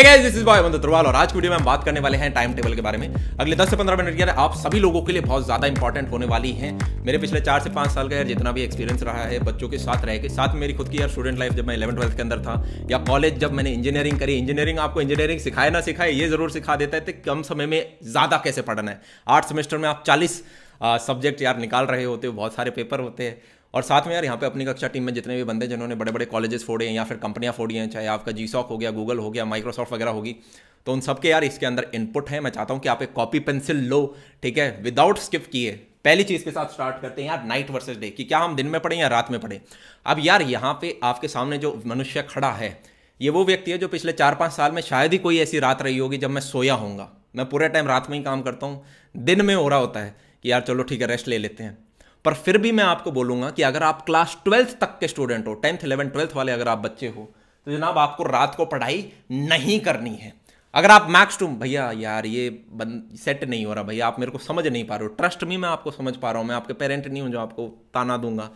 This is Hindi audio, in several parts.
Hey guys, this is और आज की वीडियो में हम बात करने वाले हैं टाइम टेबल के बारे में अगले 10 से 15 मिनट के अंदर आप सभी लोगों के लिए बहुत ज़्यादा इंपॉर्टेंट होने वाली हैं मेरे पिछले चार से पांच साल का यार जितना भी एक्सपीरियंस रहा है बच्चों के साथ रह के साथ मेरी खुद की यार स्टूडेंट लाइफ जब मैं इलेवन ट्वेल्थ के अंदर था या कॉलेज जब मैंने इंजीनियरिंग करी इंजीनियरिंग आपको इंजीनियरिंग सिखाए ना सिखाए ये जरूर सिखा देता है कि कम समय में ज़्यादा कैसे पढ़ना है आठ सेमेस्टर में आप चालीस सब्जेक्ट यार निकाल रहे होते हो बहुत सारे पेपर होते हैं और साथ में यार यहाँ पे अपनी कक्षा टीम में जितने भी बंदे जिन्होंने बड़े बड़े कॉलेजेस फोड़े हैं या फिर कंपनियाँ फोड़ी हैं चाहे आपका जी हो गया गूगल हो गया माइक्रोसॉफ्ट वगैरह होगी तो उन सबके यार इसके अंदर इनपुट है मैं चाहता हूँ कि आप एक कॉपी पेंसिल लो ठीक है विदाउट स्किप किए पहली चीज के साथ स्टार्ट करते हैं यार नाइट वर्सेस डे कि क्या हम दिन में पढ़ें या रात में पढ़ें अब यार यहाँ पे आपके सामने जो मनुष्य खड़ा है ये वो व्यक्ति है जो पिछले चार पाँच साल में शायद ही कोई ऐसी रात रही होगी जब मैं सोया होऊंगा मैं पूरे टाइम रात में ही काम करता हूँ दिन में हो रहा होता है कि यार चलो ठीक है रेस्ट ले लेते हैं पर फिर भी मैं आपको बोलूंगा कि अगर आप क्लास ट्वेल्थ तक के स्टूडेंट हो टेंथ इलेवन ट्वेल्थ वाले अगर आप बच्चे हो तो जनाब आपको रात को पढ़ाई नहीं करनी है अगर आप मैक्स टू भैया यार ये बन सेट नहीं हो रहा भैया आप मेरे को समझ नहीं पा रहे हो ट्रस्ट भी मैं आपको समझ पा रहा हूँ मैं आपके पेरेंट नहीं हूँ जो आपको ताना दूंगा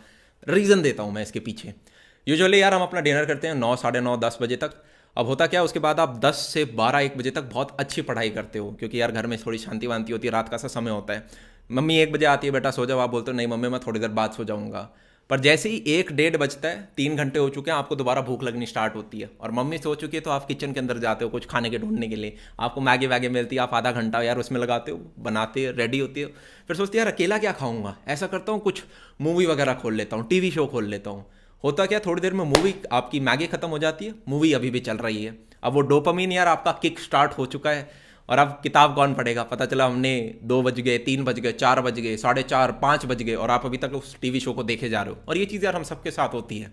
रीज़न देता हूँ मैं इसके पीछे यूजुअली यार हम अपना डिनर करते हैं नौ साढ़े नौ दस बजे तक अब होता क्या उसके बाद आप दस से बारह एक बजे तक बहुत अच्छी पढ़ाई करते हो क्योंकि यार घर में थोड़ी शांति वांति होती है रात का सा समय होता है मम्मी एक बजे आती है बेटा सो जाओ आप बोलते हो नहीं मम्मी मैं थोड़ी देर बाद सो जाऊंगा पर जैसे ही एक डेढ़ बजता है तीन घंटे हो चुके हैं आपको दोबारा भूख लगनी स्टार्ट होती है और मम्मी सो चुकी है तो आप किचन के अंदर जाते हो कुछ खाने के ढूंढने के लिए आपको मैगी वैगी मिलती है आप आधा घंटा यार उसमें लगाते हो बनाते हो रेडी होती हो फिर सोचते यार अकेला क्या खाऊंगा ऐसा करता हूँ कुछ मूवी वगैरह खोल लेता हूँ टीवी शो खोल लेता हूँ होता क्या थोड़ी देर में मूवी आपकी मैगी खत्म हो जाती है मूवी अभी भी चल रही है अब वो डोपामीन यार आपका किक स्टार्ट हो चुका है और अब किताब कौन पढ़ेगा पता चला हमने दो बज गए तीन बज गए चार बज गए साढ़े चार पाँच बज गए और आप अभी तक उस टीवी शो को देखे जा रहे हो और ये चीज़ यार हम सबके साथ होती है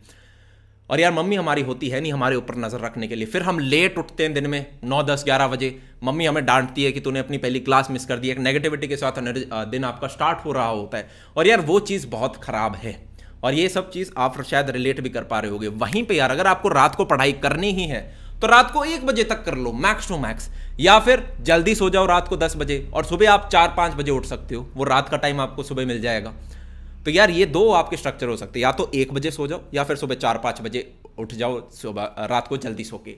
और यार मम्मी हमारी होती है नहीं हमारे ऊपर नज़र रखने के लिए फिर हम लेट उठते हैं दिन में नौ दस ग्यारह बजे मम्मी हमें डांटती है कि तूने अपनी पहली क्लास मिस कर दी एक नेगेटिविटी के साथ दिन आपका स्टार्ट हो रहा होता है और यार वो चीज़ बहुत ख़राब है और ये सब चीज़ आप शायद रिलेट भी कर पा रहे होगे वहीं पे यार अगर आपको रात को पढ़ाई करनी ही है तो रात को एक बजे तक कर लो मैक्स टू मैक्स या फिर जल्दी सो जाओ रात को दस बजे और सुबह आप चार पाँच बजे उठ सकते हो वो रात का टाइम आपको सुबह मिल जाएगा तो यार ये दो आपके स्ट्रक्चर हो सकते हैं या तो एक बजे सो जाओ या फिर सुबह चार पाँच बजे उठ जाओ सुबह रात को जल्दी सो के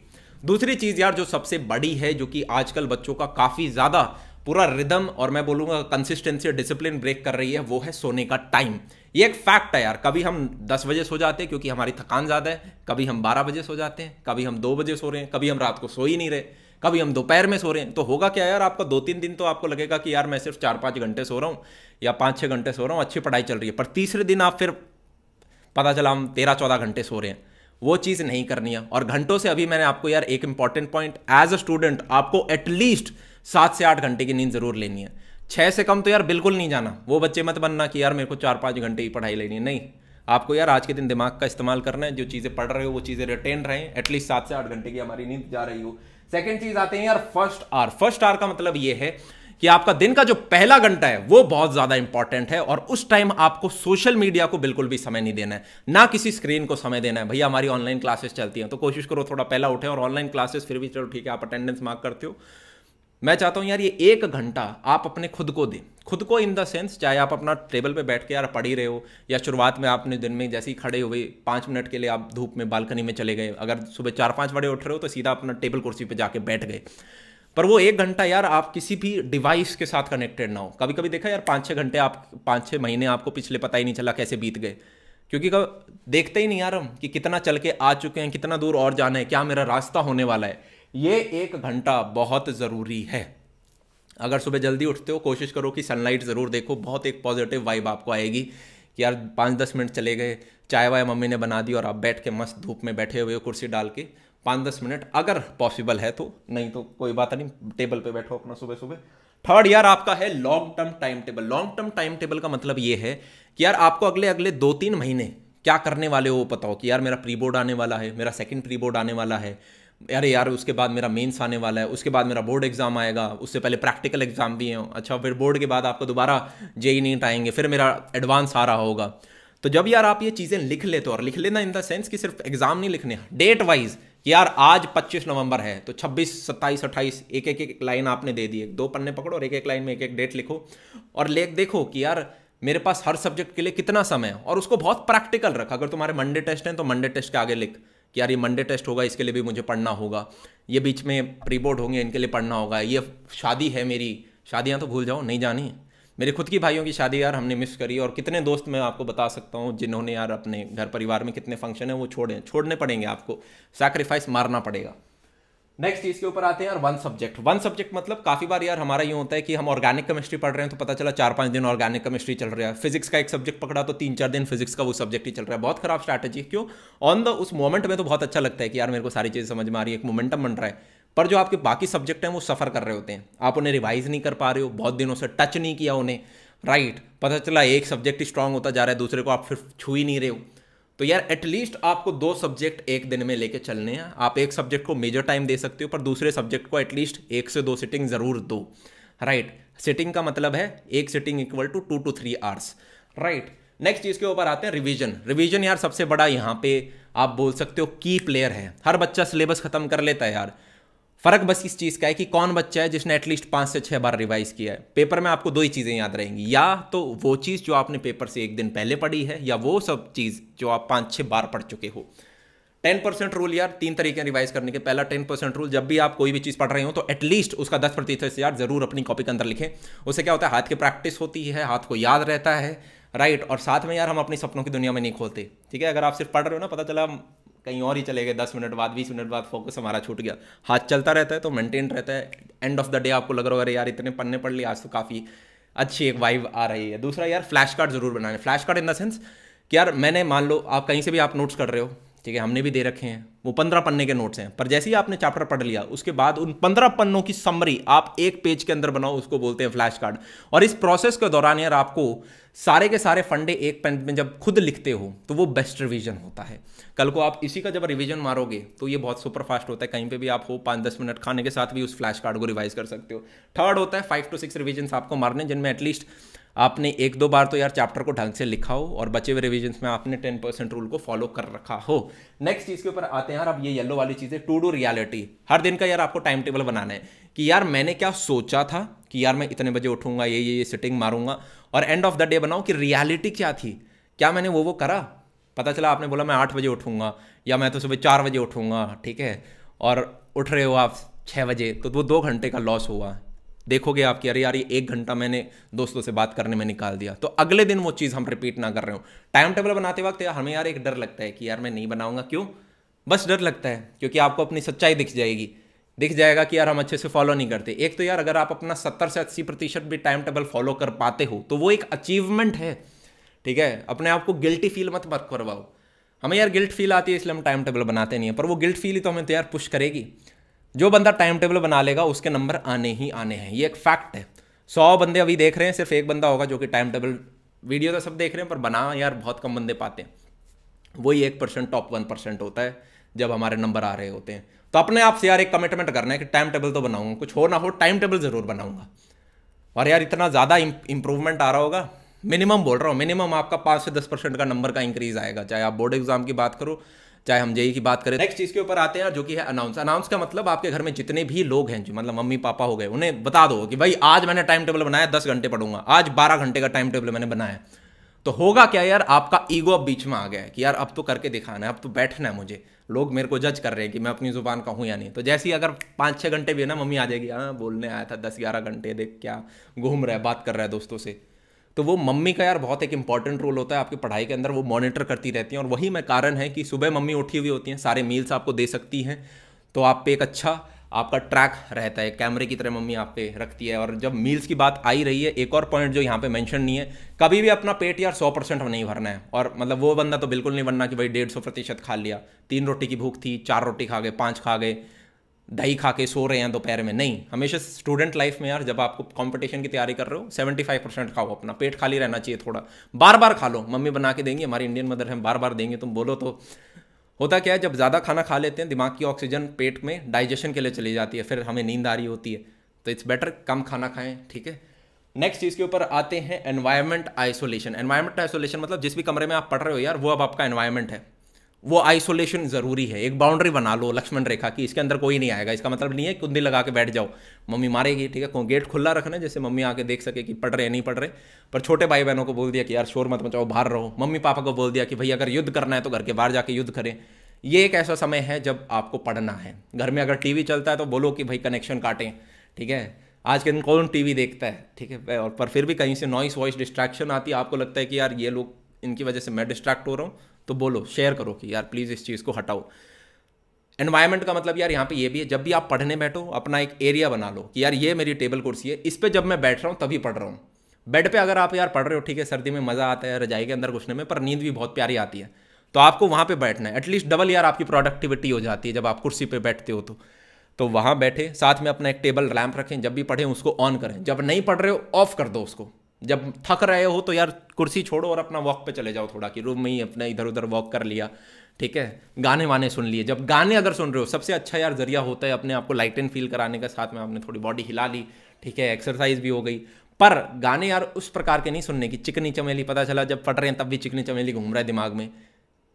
दूसरी चीज़ यार जो सबसे बड़ी है जो कि आजकल बच्चों का काफ़ी ज़्यादा पूरा रिदम और मैं बोलूँगा कंसिस्टेंसी और डिसिप्लिन ब्रेक कर रही है वो है सोने का टाइम ये एक फैक्ट है यार कभी हम 10 बजे सो जाते हैं क्योंकि हमारी थकान ज़्यादा है कभी हम 12 बजे सो जाते हैं कभी हम 2 बजे सो रहे हैं कभी हम रात को सो ही नहीं रहे कभी हम दोपहर में सो रहे हैं तो होगा क्या यार आपका दो तीन दिन तो आपको लगेगा कि यार मैं सिर्फ चार पाँच घंटे सो रहा हूँ या पाँच छः घंटे सो रहा हूँ अच्छी पढ़ाई चल रही है पर तीसरे दिन आप फिर पता चला हम तेरह चौदह घंटे सो रहे हैं वो चीज़ नहीं करनी है और घंटों से अभी मैंने आपको यार एक important point as a student आपको एटलीस्ट सात से आठ घंटे की नींद जरूर लेनी है छः से कम तो यार बिल्कुल नहीं जाना वो बच्चे मत बनना कि यार मेरे को चार पाँच घंटे ही पढ़ाई लेनी है नहीं आपको यार आज के दिन दिमाग का इस्तेमाल करना है जो चीज़ें पढ़ रहे हो वो चीज़ें रिटेन रहे एटलीस्ट सात से आठ घंटे की हमारी नींद जा रही हो सेकेंड चीज़ आते हैं यार फर्स्ट आर फर्स्ट आर का मतलब ये है कि आपका दिन का जो पहला घंटा है वो बहुत ज़्यादा इंपॉर्टेंट है और उस टाइम आपको सोशल मीडिया को बिल्कुल भी समय नहीं देना है ना किसी स्क्रीन को समय देना है भैया हमारी ऑनलाइन क्लासेस चलती हैं तो कोशिश करो थोड़ा पहला उठे और ऑनलाइन क्लासेस फिर भी चलो ठीक है आप अटेंडेंस मार्क करते हो मैं चाहता हूँ यार ये एक घंटा आप अपने खुद को दें खुद को इन द सेंस चाहे आप अपना टेबल पे बैठ के यार पढ़ ही रहे हो या शुरुआत में आपने दिन में जैसे ही खड़े हुए पाँच मिनट के लिए आप धूप में बालकनी में चले गए अगर सुबह चार पाँच बजे उठ रहे हो तो सीधा अपना टेबल कुर्सी पर जाके बैठ गए पर वो एक घंटा यार आप किसी भी डिवाइस के साथ कनेक्टेड ना हो कभी कभी देखा यार पाँच छः घंटे आप पाँच छः महीने आपको पिछले पता ही नहीं चला कैसे बीत गए क्योंकि देखते ही नहीं यार हम कि कितना चल के आ चुके हैं कितना दूर और जाना है क्या मेरा रास्ता होने वाला है ये एक घंटा बहुत ज़रूरी है अगर सुबह जल्दी उठते हो कोशिश करो कि सनलाइट ज़रूर देखो बहुत एक पॉजिटिव वाइब आपको आएगी कि यार पाँच दस मिनट चले गए चाय वाय मम्मी ने बना दी और आप बैठ के मस्त धूप में बैठे हुए हो कुर्सी डाल के पाँच दस मिनट अगर पॉसिबल है तो नहीं तो कोई बात नहीं टेबल पे बैठो अपना सुबह सुबह थर्ड यार आपका है long term time table long term time table का मतलब ये है कि यार आपको अगले अगले दो तीन महीने क्या करने वाले हो वो बताओ कि यार मेरा प्री बोर्ड आने वाला है मेरा सेकंड प्री बोर्ड आने वाला है अरे यार उसके बाद मेरा मेंस आने वाला है उसके बाद मेरा बोर्ड एग्ज़ाम आएगा उससे पहले प्रैक्टिकल एग्ज़ाम भी हैं अच्छा फिर बोर्ड के बाद आपको दोबारा ई नीट e e आएंगे फिर मेरा एडवांस आ रहा होगा तो जब यार आप ये चीज़ें लिख लेते हो और लिख लेना इन द सेंस कि सिर्फ एग्ज़ाम नहीं लिखने डेट वाइज यार आज 25 नवंबर है तो 26, 27, 28 एक एक एक लाइन आपने दे दी दो पन्ने पकड़ो और एक एक लाइन में एक एक डेट लिखो और लेख देखो कि यार मेरे पास हर सब्जेक्ट के लिए कितना समय है और उसको बहुत प्रैक्टिकल रखा अगर तुम्हारे मंडे टेस्ट हैं तो मंडे टेस्ट के आगे लिख कि यार ये मंडे टेस्ट होगा इसके लिए भी मुझे पढ़ना होगा ये बीच में प्री बोर्ड होंगे इनके लिए पढ़ना होगा ये शादी है मेरी शादियाँ तो भूल जाओ नहीं जानी मेरे खुद की भाइयों की शादी यार हमने मिस करी और कितने दोस्त मैं आपको बता सकता हूँ जिन्होंने यार अपने घर परिवार में कितने फंक्शन हैं वो छोड़े छोड़ने पड़ेंगे आपको सैक्रिफाइस मारना पड़ेगा नेक्स्ट चीज के ऊपर आते हैं और वन सब्जेक्ट वन सब्जेक्ट मतलब काफी बार यार हमारा ये होता है कि हम ऑर्गेनिक केमिस्ट्री पढ़ रहे हैं तो पता चला चार पांच दिन ऑर्गेनिक केमिस्ट्री चल रहा है फिजिक्स का एक सब्जेक्ट पकड़ा तो तीन चार दिन फिजिक्स का वो सब्जेक्ट ही चल रहा है बहुत खराब स्ट्रैटेजी क्यों ऑन द उस मोमेंट में तो बहुत अच्छा लगता है कि यार मेरे को सारी चीजें समझ में आ रही है एक मोमेंटम बन रहा है पर जो आपके बाकी सब्जेक्ट हैं वो सफर कर रहे होते हैं आप उन्हें रिवाइज नहीं कर पा रहे हो बहुत दिनों से टच नहीं किया उन्हें राइट पता चला एक सब्जेक्ट ही स्ट्रांग होता जा रहा है दूसरे को आप फिर छू ही नहीं रहे हो तो यार एटलीस्ट आपको दो सब्जेक्ट एक दिन में लेके चलने हैं आप एक सब्जेक्ट को मेजर टाइम दे सकते हो पर दूसरे सब्जेक्ट को एटलीस्ट एक से दो सिटिंग ज़रूर दो राइट सिटिंग का मतलब है एक sitting equal to two to three hours right next चीज़ के ऊपर आते हैं रिवीजन रिवीजन यार सबसे बड़ा यहाँ पे आप बोल सकते हो की प्लेयर है हर बच्चा सिलेबस खत्म कर लेता है यार फर्क बस इस चीज़ का है कि कौन बच्चा है जिसने एटलीस्ट पाँच से छः बार रिवाइज किया है पेपर में आपको दो ही चीज़ें याद रहेंगी या तो वो चीज़ जो आपने पेपर से एक दिन पहले पढ़ी है या वो सब चीज़ जो आप पाँच छः बार पढ़ चुके हो टेन परसेंट रूल यार तीन तरीके रिवाइज करने के पहला टेन परसेंट रूल जब भी आप कोई भी चीज़ पढ़ रहे हो तो एटलीस्ट उसका दस प्रतिशत यार जरूर अपनी कॉपी के अंदर लिखें उससे क्या होता है हाथ की प्रैक्टिस होती है हाथ को याद रहता है राइट और साथ में यार हम अपने सपनों की दुनिया में नहीं खोलते ठीक है अगर आप सिर्फ पढ़ रहे हो ना पता चला कहीं और ही चले गए दस मिनट बाद बीस मिनट बाद फोकस हमारा छूट गया हाथ चलता रहता है तो मेंटेन रहता है एंड ऑफ द डे आपको लग रहा होगा यार इतने पन्ने पढ़ लिए आज तो काफ़ी अच्छी एक वाइव आ रही है दूसरा यार फ्लैश कार्ड जरूर बनाए flash card in the sense कि यार मैंने मान लो आप कहीं से भी आप नोट्स कर रहे हो ठीक है हमने भी दे रखे हैं वो पंद्रह पन्ने के नोट्स हैं पर जैसे ही आपने चैप्टर पढ़ लिया उसके बाद उन पंद्रह पन्नों की समरी आप एक पेज के अंदर बनाओ उसको बोलते हैं फ्लैश कार्ड और इस प्रोसेस के दौरान यार आपको सारे के सारे फंडे एक पेन में जब खुद लिखते हो तो वो बेस्ट रिविजन होता है कल को आप इसी का जब रिविजन मारोगे तो ये बहुत सुपरफास्ट होता है कहीं पर भी आप हो पाँच दस मिनट खाने के साथ भी उस फ्लैश कार्ड को रिवाइज कर सकते हो थर्ड होता है फाइव टू सिक्स रिविजन आपको मारने जिनमें एटलीस्ट आपने एक दो बार तो यार चैप्टर को ढंग से लिखा हो और बचे हुए रिविजन में आपने टेन परसेंट रूल को फॉलो कर रखा हो नेक्स्ट चीज़ के ऊपर आते हैं यार अब ये येलो वाली चीज़ें टू डू रियलिटी हर दिन का यार आपको टाइम टेबल बनाना है कि यार मैंने क्या सोचा था कि यार मैं इतने बजे उठूंगा ये ये ये सिटिंग मारूंगा और एंड ऑफ द डे बनाओ कि रियलिटी क्या थी क्या मैंने वो वो करा पता चला आपने बोला मैं आठ बजे उठूंगा या मैं तो सुबह चार बजे उठूंगा ठीक है और उठ रहे हो आप छः बजे तो वो दो घंटे का लॉस हुआ देखोगे आप कि अरे यार ये एक घंटा मैंने दोस्तों से बात करने में निकाल दिया तो अगले दिन वो चीज़ हम रिपीट ना कर रहे हो टाइम टेबल बनाते वक्त यार हमें यार एक डर लगता है कि यार मैं नहीं बनाऊंगा क्यों बस डर लगता है क्योंकि आपको अपनी सच्चाई दिख जाएगी दिख जाएगा कि यार हम अच्छे से फॉलो नहीं करते एक तो यार अगर आप अपना सत्तर से अस्सी प्रतिशत भी टाइम टेबल फॉलो कर पाते हो तो वो एक अचीवमेंट है ठीक है अपने आप को गिल्टी फील मत मत करवाओ हमें यार गिल्ट फील आती है इसलिए हम टाइम टेबल बनाते नहीं है पर वो गिल्ट फील ही तो हमें तो यार पुश करेगी जो बंदा टाइम टेबल बना लेगा उसके नंबर आने ही आने हैं ये एक फैक्ट है सौ बंदे अभी देख रहे हैं सिर्फ एक बंदा होगा जो कि टाइम टेबल वीडियो तो सब देख रहे हैं पर बना यार बहुत कम बंदे पाते हैं वही एक परसेंट टॉप वन परसेंट होता है जब हमारे नंबर आ रहे होते हैं तो अपने आप से यार एक कमिटमेंट करना है कि टाइम टेबल तो बनाऊंगा कुछ हो ना हो टाइम टेबल ज़रूर बनाऊंगा और यार इतना ज़्यादा इंप्रूवमेंट आ रहा होगा मिनिमम बोल रहा हूँ मिनिमम आपका पाँच से दस परसेंट का नंबर का इंक्रीज़ आएगा चाहे आप बोर्ड एग्ज़ाम की बात करो चाहे हम जेई की बात करें नेक्स्ट चीज़ के ऊपर आते हैं जो कि है अनाउंस अनाउंस का मतलब आपके घर में जितने भी लोग हैं जो मतलब मम्मी पापा हो गए उन्हें बता दो कि भाई आज मैंने टाइम टेबल बनाया दस घंटे पढ़ूंगा आज बारह घंटे का टाइम टेबल मैंने बनाया तो होगा क्या यार आपका ईगो अब बीच में आ गया है कि यार अब तो करके दिखाना है अब तो बैठना है मुझे लोग मेरे को जज कर रहे हैं कि मैं अपनी जुबान का हूँ या नहीं तो जैसे ही अगर पाँच छः घंटे भी है ना मम्मी आ जाएगी हाँ बोलने आया था दस ग्यारह घंटे देख क्या घूम रहा है बात कर रहा है दोस्तों से तो वो मम्मी का यार बहुत एक इंपॉर्टेंट रोल होता है आपकी पढ़ाई के अंदर वो मॉनिटर करती रहती हैं और वही मैं कारण है कि सुबह मम्मी उठी हुई होती हैं सारे मील्स आपको दे सकती हैं तो आप पे एक अच्छा आपका ट्रैक रहता है कैमरे की तरह मम्मी आप पे रखती है और जब मील्स की बात आई रही है एक और पॉइंट जो यहाँ पे मेंशन नहीं है कभी भी अपना पेट यार सौ परसेंट नहीं भरना है और मतलब वो बंदा तो बिल्कुल नहीं बनना कि भाई डेढ़ सौ प्रतिशत खा लिया तीन रोटी की भूख थी चार रोटी खा गए पाँच खा गए दही खा के सो रहे हैं दोपहर में नहीं हमेशा स्टूडेंट लाइफ में यार जब आपको कंपटीशन की तैयारी कर रहे हो सेवेंटी फाइव परसेंट खाओ अपना पेट खाली रहना चाहिए थोड़ा बार बार खा लो मम्मी बना के देंगी हमारी इंडियन मदर है बार बार देंगे तुम बोलो तो होता क्या है जब ज़्यादा खाना खा लेते हैं दिमाग की ऑक्सीजन पेट में डाइजेशन के लिए चली जाती है फिर हमें नींद आ रही होती है तो इट्स बेटर कम खाना खाएं ठीक है नेक्स्ट चीज़ के ऊपर आते हैं एनवायरमेंट आइसोलेशन एनवायरमेंट आइसोलेशन मतलब जिस भी कमरे में आप पढ़ रहे हो यार वो अब आपका एनवायरमेंट है वो आइसोलेशन ज़रूरी है एक बाउंड्री बना लो लक्ष्मण रेखा की इसके अंदर कोई नहीं आएगा इसका मतलब नहीं है कुंदी लगा के बैठ जाओ मम्मी मारेगी ठीक है गेट खुला रखना जैसे मम्मी आके देख सके कि पढ़ रहे नहीं पढ़ रहे पर छोटे भाई बहनों को बोल दिया कि यार शोर मत मचाओ बाहर रहो मम्मी पापा को बोल दिया कि भाई अगर युद्ध करना है तो घर के बाहर जाके युद्ध करें ये एक ऐसा समय है जब आपको पढ़ना है घर में अगर टीवी चलता है तो बोलो कि भाई कनेक्शन काटें ठीक है आज के दिन कौन टीवी देखता है ठीक है और पर फिर भी कहीं से नॉइस वॉइस डिस्ट्रैक्शन आती है आपको लगता है कि यार ये लोग इनकी वजह से मैं डिस्ट्रैक्ट हो रहा हूँ तो बोलो शेयर करो कि यार प्लीज़ इस चीज़ को हटाओ एनवायरमेंट का मतलब यार यहाँ पे ये भी है जब भी आप पढ़ने बैठो अपना एक एरिया बना लो कि यार ये मेरी टेबल कुर्सी है इस पर जब मैं बैठ रहा हूँ तभी पढ़ रहा हूँ बेड पे अगर आप यार पढ़ रहे हो ठीक है सर्दी में मज़ा आता है रजाई के अंदर घुसने में पर नींद भी बहुत प्यारी आती है तो आपको वहाँ पे बैठना है एटलीस्ट डबल यार आपकी प्रोडक्टिविटी हो जाती है जब आप कुर्सी पे बैठते हो तो तो वहाँ बैठे साथ में अपना एक टेबल लैम्प रखें जब भी पढ़ें उसको ऑन करें जब नहीं पढ़ रहे हो ऑफ कर दो उसको जब थक रहे हो तो यार कुर्सी छोड़ो और अपना वॉक पे चले जाओ थोड़ा कि रूम में ही अपना इधर उधर वॉक कर लिया ठीक है गाने वाने सुन लिए जब गाने अगर सुन रहे हो सबसे अच्छा यार जरिया होता है अपने आपको लाइट एंड फील कराने का साथ में आपने थोड़ी बॉडी हिला ली ठीक है एक्सरसाइज भी हो गई पर गाने यार उस प्रकार के नहीं सुनने की चिकनी चमेली पता चला जब फट रहे हैं तब भी चिकनी चमेली घूम रहा है दिमाग में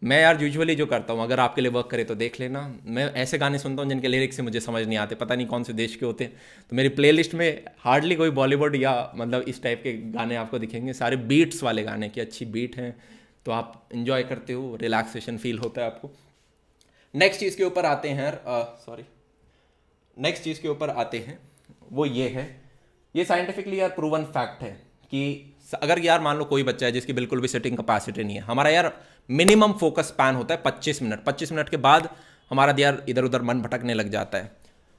मैं यार यूजुअली जो करता हूँ अगर आपके लिए वर्क करे तो देख लेना मैं ऐसे गाने सुनता हूँ जिनके लिरिक्स से मुझे समझ नहीं आते पता नहीं कौन से देश के होते हैं तो मेरी प्लेलिस्ट में हार्डली कोई बॉलीवुड या मतलब इस टाइप के गाने आपको दिखेंगे सारे बीट्स वाले गाने की अच्छी बीट हैं तो आप इन्जॉय करते हो रिलैक्सेशन फील होता है आपको नेक्स्ट चीज़ के ऊपर आते हैं सॉरी नेक्स्ट चीज़ के ऊपर आते हैं वो ये है ये साइंटिफिकली यार प्रूवन फैक्ट है कि अगर यार मान लो कोई बच्चा है जिसकी बिल्कुल भी सिटिंग कैपेसिटी नहीं है हमारा यार मिनिमम फोकस स्पैन होता है 25 मिनट 25 मिनट के बाद हमारा यार इधर उधर मन भटकने लग जाता है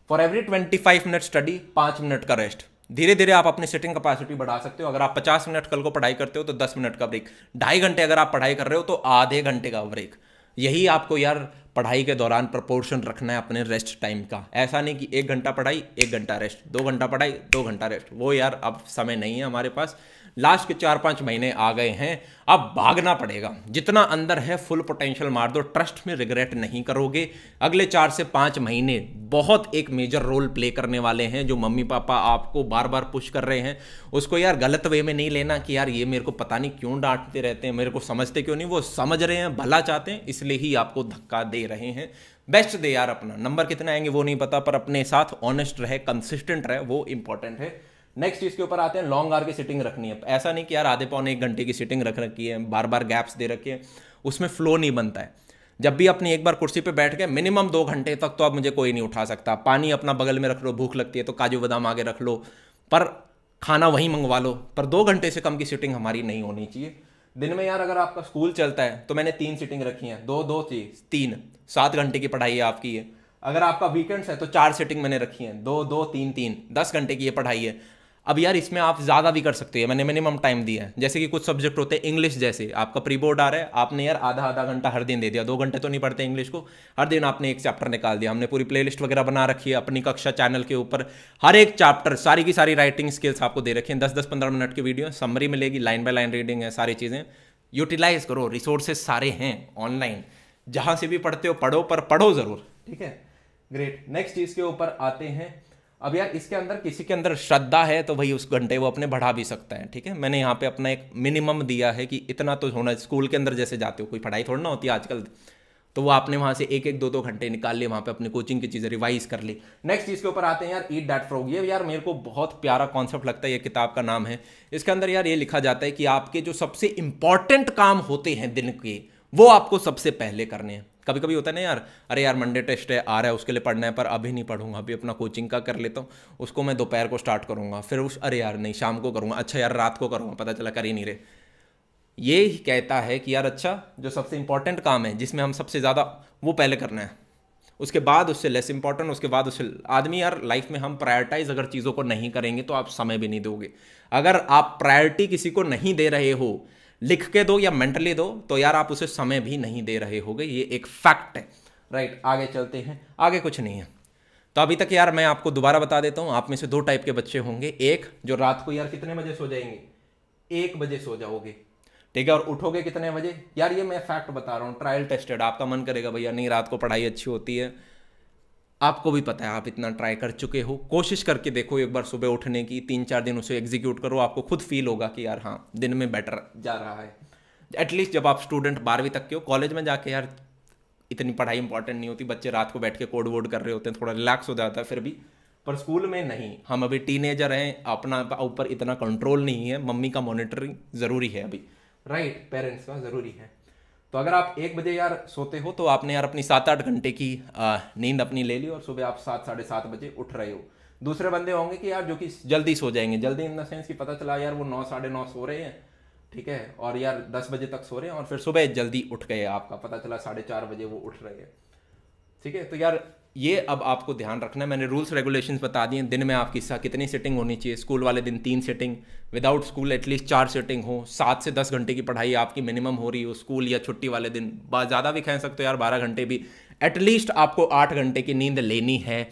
फॉर एवरी 25 मिनट स्टडी पाँच मिनट का रेस्ट धीरे धीरे आप अपनी सिटिंग कैपेसिटी बढ़ा सकते हो अगर आप 50 मिनट कल को पढ़ाई करते हो तो 10 मिनट का ब्रेक ढाई घंटे अगर आप पढ़ाई कर रहे हो तो आधे घंटे का ब्रेक यही आपको यार पढ़ाई के दौरान प्रपोर्शन रखना है अपने रेस्ट टाइम का ऐसा नहीं कि एक घंटा पढ़ाई एक घंटा रेस्ट दो घंटा पढ़ाई दो घंटा रेस्ट वो यार अब समय नहीं है हमारे पास लास्ट के चार पाँच महीने आ गए हैं अब भागना पड़ेगा जितना अंदर है फुल पोटेंशियल मार दो ट्रस्ट में रिग्रेट नहीं करोगे अगले चार से पाँच महीने बहुत एक मेजर रोल प्ले करने वाले हैं जो मम्मी पापा आपको बार बार पुश कर रहे हैं उसको यार गलत वे में नहीं लेना कि यार ये मेरे को पता नहीं क्यों डांटते रहते हैं मेरे को समझते क्यों नहीं वो समझ रहे हैं भला चाहते हैं इसलिए ही आपको धक्का दे दे रहे हैं बेस्ट दे यार अपना नंबर कितने आएंगे वो नहीं पता पर अपने साथ ऑनेस्ट रहे कंसिस्टेंट रहे वो इंपॉर्टेंट है नेक्स्ट चीज के ऊपर आते हैं लॉन्ग आर की सिटिंग रखनी है ऐसा नहीं कि यार आधे पौने एक घंटे की सिटिंग रख रखी है बार बार गैप्स दे रखी है उसमें फ्लो नहीं बनता है जब भी अपनी एक बार कुर्सी पे बैठ गए मिनिमम दो घंटे तक तो अब मुझे कोई नहीं उठा सकता पानी अपना बगल में रख लो भूख लगती है तो काजू बादाम आगे रख लो पर खाना वहीं मंगवा लो पर दो घंटे से कम की सिटिंग हमारी नहीं होनी चाहिए दिन में यार अगर आपका स्कूल चलता है तो मैंने तीन सिटिंग रखी हैं दो दो थी तीन सात घंटे की पढ़ाई है आपकी ये अगर आपका वीकेंड्स है तो चार सिटिंग मैंने रखी हैं दो दो तीन तीन दस घंटे की ये पढ़ाई है अब यार इसमें आप ज़्यादा भी कर सकते हैं मैंने मिनिमम टाइम दिया है जैसे कि कुछ सब्जेक्ट होते हैं इंग्लिश जैसे आपका प्री बोर्ड आ रहा है आपने यार आधा आधा घंटा हर दिन दे दिया दो घंटे तो नहीं पढ़ते इंग्लिश को हर दिन आपने एक चैप्टर निकाल दिया हमने पूरी प्लेलिस्ट वगैरह बना रखी है अपनी कक्षा चैनल के ऊपर हर एक चैप्टर सारी की सारी राइटिंग स्किल्स आपको दे रखी हैं दस दस पंद्रह मिनट की वीडियो समरी मिलेगी लाइन बाय लाइन रीडिंग है सारी चीज़ें यूटिलाइज करो रिसोर्सेज सारे हैं ऑनलाइन जहाँ से भी पढ़ते हो पढ़ो पर पढ़ो ज़रूर ठीक है ग्रेट नेक्स्ट चीज़ के ऊपर आते हैं अब यार इसके अंदर किसी के अंदर श्रद्धा है तो भाई उस घंटे वो अपने बढ़ा भी सकता है ठीक है मैंने यहाँ पे अपना एक मिनिमम दिया है कि इतना तो होना स्कूल के अंदर जैसे जाते हो कोई पढ़ाई थोड़ी ना होती है आजकल तो वो आपने वहाँ से एक एक दो दो घंटे निकाल लिए वहाँ पे अपनी कोचिंग की चीज़ें रिवाइज कर ली नेक्स्ट चीज़ के ऊपर आते हैं यार ईट डैट फ्रॉग ये यार मेरे को बहुत प्यारा कॉन्सेप्ट लगता है ये किताब का नाम है इसके अंदर यार ये लिखा जाता है कि आपके जो सबसे इंपॉर्टेंट काम होते हैं दिन के वो आपको सबसे पहले करने हैं कभी कभी होता है ना यार अरे यार मंडे टेस्ट है आ रहा है उसके लिए पढ़ना है पर अभी नहीं पढ़ूंगा अभी अपना कोचिंग का कर लेता हूँ उसको मैं दोपहर को स्टार्ट करूँगा फिर उस अरे यार नहीं शाम को करूंगा अच्छा यार रात को करूँगा पता चला कर ही नहीं रहे ये ही कहता है कि यार अच्छा जो सबसे इंपॉर्टेंट काम है जिसमें हम सबसे ज़्यादा वो पहले करना है उसके बाद उससे लेस इंपॉर्टेंट उसके बाद उससे आदमी यार लाइफ में हम प्रायोरिटाइज अगर चीज़ों को नहीं करेंगे तो आप समय भी नहीं दोगे अगर आप प्रायोरिटी किसी को नहीं दे रहे हो लिख के दो या मेंटली दो तो यार आप उसे समय भी नहीं दे रहे होगे ये एक फैक्ट है राइट आगे चलते हैं आगे कुछ नहीं है तो अभी तक यार मैं आपको दोबारा बता देता हूँ आप में से दो टाइप के बच्चे होंगे एक जो रात को यार कितने बजे सो जाएंगे एक बजे सो जाओगे ठीक है और उठोगे कितने बजे यार ये मैं फैक्ट बता रहा हूँ ट्रायल टेस्टेड आपका मन करेगा भैया नहीं रात को पढ़ाई अच्छी होती है आपको भी पता है आप इतना ट्राई कर चुके हो कोशिश करके देखो एक बार सुबह उठने की तीन चार दिन उसे एग्जीक्यूट करो आपको खुद फील होगा कि यार हाँ दिन में बेटर जा रहा है एटलीस्ट जब आप स्टूडेंट बारहवीं तक के हो कॉलेज में जाके यार इतनी पढ़ाई इंपॉर्टेंट नहीं होती बच्चे रात को बैठ के कोड वोड कर रहे होते हैं थोड़ा रिलैक्स हो जाता है फिर भी पर स्कूल में नहीं हम अभी टीनेजर हैं अपना ऊपर इतना कंट्रोल नहीं है मम्मी का मॉनिटरिंग ज़रूरी है अभी राइट पेरेंट्स का ज़रूरी है तो अगर आप एक बजे यार सोते हो तो आपने यार अपनी सात आठ घंटे की नींद अपनी ले ली और सुबह आप सात साढ़े सात बजे उठ रहे हो दूसरे बंदे होंगे कि यार जो कि जल्दी सो जाएंगे जल्दी इन द सेंस कि पता चला यार वो नौ साढ़े नौ सो रहे हैं ठीक है और यार दस बजे तक सो रहे हैं और फिर सुबह जल्दी उठ गए आपका पता चला साढ़े चार बजे वो उठ रहे हैं ठीक है तो यार ये अब आपको ध्यान रखना है मैंने रूल्स रेगुलेशन बता दिए दिन में आपकी कितनी सिटिंग होनी चाहिए स्कूल वाले दिन तीन सिटिंग विदाउट स्कूल एटलीस्ट चार सिटिंग हो सात से दस घंटे की पढ़ाई आपकी मिनिमम हो रही हो स्कूल या छुट्टी वाले दिन ज़्यादा भी कह सकते हो यार बारह घंटे भी एटलीस्ट आपको आठ घंटे की नींद लेनी है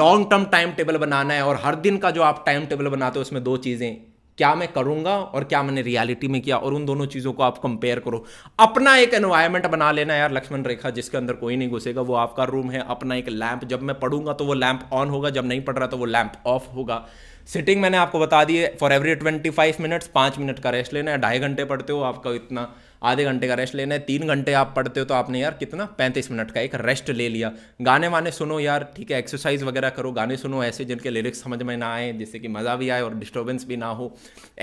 लॉन्ग टर्म टाइम टेबल बनाना है और हर दिन का जो आप टाइम टेबल बनाते हो उसमें दो चीज़ें क्या मैं करूंगा और क्या मैंने रियलिटी में किया और उन दोनों चीज़ों को आप कंपेयर करो अपना एक एनवायरमेंट बना लेना यार लक्ष्मण रेखा जिसके अंदर कोई नहीं घुसेगा वो आपका रूम है अपना एक लैंप जब मैं पढ़ूंगा तो वो लैंप ऑन होगा जब नहीं पढ़ रहा तो वो लैंप ऑफ होगा सिटिंग मैंने आपको बता दी for every twenty five minutes पांच मिनट का रेस्ट लेना है ढाई घंटे पढ़ते हो आपका इतना आधे घंटे का रेस्ट लेना है तीन घंटे आप पढ़ते हो तो आपने यार कितना पैंतीस मिनट का एक रेस्ट ले लिया गाने वाने सुनो यार ठीक है एक्सरसाइज वगैरह करो गाने सुनो ऐसे जिनके लिरिक्स समझ में ना आए जिससे कि मज़ा भी आए और डिस्टर्बेंस भी ना हो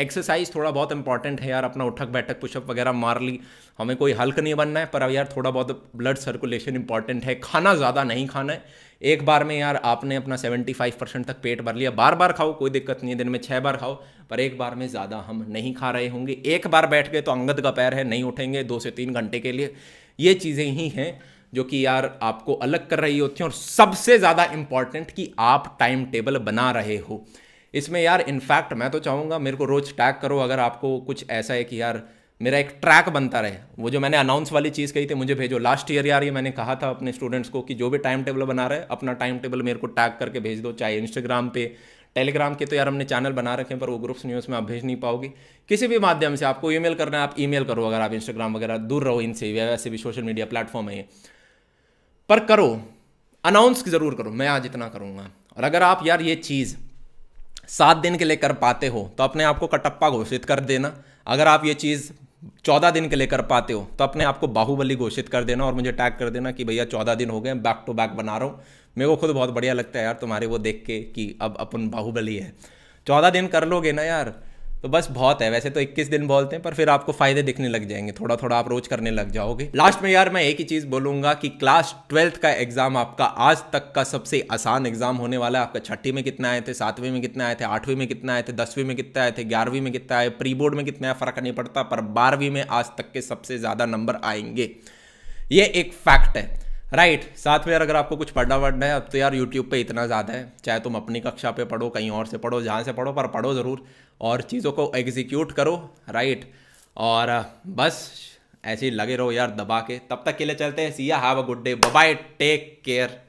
एक्सरसाइज थोड़ा बहुत इंपॉर्टेंट है यार अपना उठक बैठक पुशअप वगैरह मार ली हमें कोई हल्क नहीं बनना है पर अब यार थोड़ा बहुत ब्लड सर्कुलेशन इंपॉर्टेंट है खाना ज़्यादा नहीं खाना है एक बार में यार आपने अपना 75 परसेंट तक पेट भर लिया बार बार खाओ कोई दिक्कत नहीं है दिन में छः बार खाओ पर एक बार में ज़्यादा हम नहीं खा रहे होंगे एक बार बैठ गए तो अंगद का पैर है नहीं उठेंगे दो से तीन घंटे के लिए ये चीज़ें ही हैं जो कि यार आपको अलग कर रही होती हैं और सबसे ज़्यादा इम्पॉर्टेंट कि आप टाइम टेबल बना रहे हो इसमें यार इनफैक्ट मैं तो चाहूँगा मेरे को रोज़ टैग करो अगर आपको कुछ ऐसा है कि यार मेरा एक ट्रैक बनता रहे वो जो मैंने अनाउंस वाली चीज़ कही थी मुझे भेजो लास्ट ईयर यार ये मैंने कहा था अपने स्टूडेंट्स को कि जो भी टाइम टेबल बना रहे अपना टाइम टेबल मेरे को टैग करके भेज दो चाहे इंस्टाग्राम पे टेलीग्राम के तो यार हमने चैनल बना रखे हैं पर वो ग्रुप्स न्यूज़ में आप भेज नहीं पाओगे किसी भी माध्यम से आपको ईमेल करना है आप ईमेल करो अगर आप इंस्टाग्राम वगैरह दूर रहो इनसे वैसे भी सोशल मीडिया प्लेटफॉर्म है ये पर करो अनाउंस ज़रूर करो मैं आज इतना करूँगा और अगर आप यार ये चीज़ सात दिन के लिए कर पाते हो तो अपने आप को कटप्पा घोषित कर देना अगर आप ये चीज़ चौदह दिन के लिए कर पाते हो तो अपने आप को बाहुबली घोषित कर देना और मुझे टैग कर देना कि भैया चौदह दिन हो गए बैक टू बैक बना रहा हूँ मेरे को खुद बहुत बढ़िया लगता है यार तुम्हारे वो देख के कि अब अपन बाहुबली है चौदह दिन कर लोगे ना यार तो बस बहुत है वैसे तो 21 दिन बोलते हैं पर फिर आपको फायदे दिखने लग जाएंगे थोड़ा थोड़ा आप रोज करने लग जाओगे लास्ट में यार मैं एक ही चीज बोलूंगा कि क्लास ट्वेल्थ का एग्जाम आपका आज तक का सबसे आसान एग्जाम होने वाला है आपका छठी में कितना आए थे सातवीं में कितना आए थे आठवीं में कितना आए थे दसवीं में कितना आए थे ग्यारहवीं में कितना आए प्री बोर्ड में कितना आया फर्क नहीं पड़ता पर बारहवीं में आज तक के सबसे ज्यादा नंबर आएंगे ये एक फैक्ट है राइट right. साथ में यार अगर आपको कुछ पढ़ना वढ़ना है अब तो यार यूट्यूब पे इतना ज़्यादा है चाहे तुम अपनी कक्षा पे पढ़ो कहीं और से पढ़ो जहाँ से पढ़ो पर पढ़ो ज़रूर और चीज़ों को एग्जीक्यूट करो राइट और बस ऐसे ही लगे रहो यार दबा के तब तक के लिए चलते हैं see ya have a good day bye take care